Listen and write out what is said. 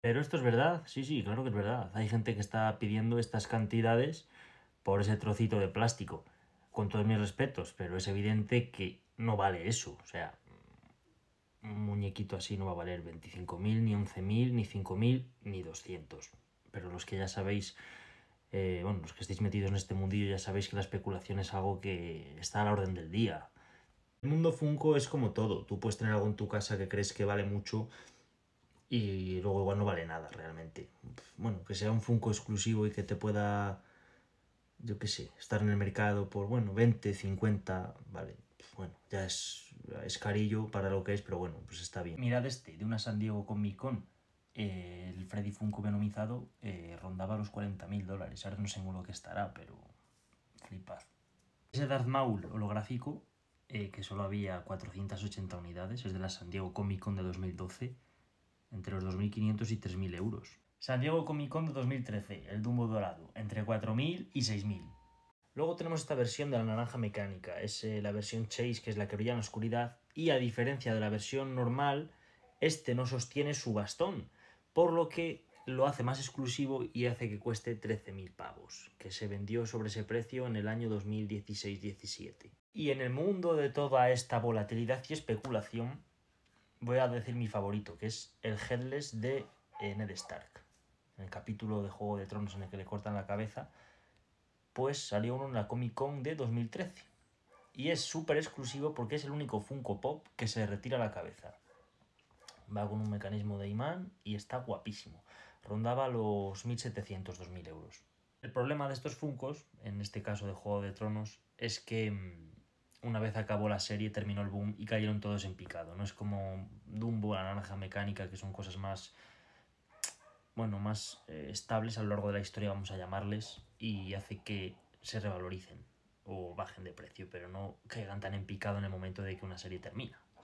Pero esto es verdad, sí, sí, claro que es verdad. Hay gente que está pidiendo estas cantidades por ese trocito de plástico, con todos mis respetos, pero es evidente que no vale eso. O sea, un muñequito así no va a valer 25.000, ni 11.000, ni 5.000, ni 200. Pero los que ya sabéis, eh, bueno, los que estáis metidos en este mundillo ya sabéis que la especulación es algo que está a la orden del día. El mundo Funko es como todo. Tú puedes tener algo en tu casa que crees que vale mucho y luego igual no vale nada realmente. Bueno, que sea un Funko exclusivo y que te pueda, yo qué sé, estar en el mercado por, bueno, 20, 50, vale. Bueno, ya es, es carillo para lo que es, pero bueno, pues está bien. Mirad este, de una San Diego Comic Con. Eh, el Freddy Funko venomizado eh, rondaba los 40.000 dólares. Ahora no sé en lo que estará, pero flipad. Ese Darth Maul holográfico, eh, que solo había 480 unidades, es de la San Diego Comic Con de 2012 entre los 2.500 y 3.000 euros. San Diego Comic Con 2013, el Dumbo Dorado, entre 4.000 y 6.000. Luego tenemos esta versión de la naranja mecánica, es eh, la versión Chase, que es la que brilla en la oscuridad, y a diferencia de la versión normal, este no sostiene su bastón, por lo que lo hace más exclusivo y hace que cueste 13.000 pavos, que se vendió sobre ese precio en el año 2016-17. Y en el mundo de toda esta volatilidad y especulación, voy a decir mi favorito, que es el Headless de eh, Ned Stark. En el capítulo de Juego de Tronos en el que le cortan la cabeza, pues salió uno en la Comic Con de 2013. Y es súper exclusivo porque es el único Funko Pop que se retira la cabeza. Va con un mecanismo de imán y está guapísimo. Rondaba los 1.700, 2.000 euros. El problema de estos Funcos, en este caso de Juego de Tronos, es que mm, una vez acabó la serie, terminó el boom y cayeron todos en picado. No es como Dumbo, la naranja mecánica, que son cosas más, bueno, más eh, estables a lo largo de la historia, vamos a llamarles, y hace que se revaloricen o bajen de precio, pero no caigan tan en picado en el momento de que una serie termina.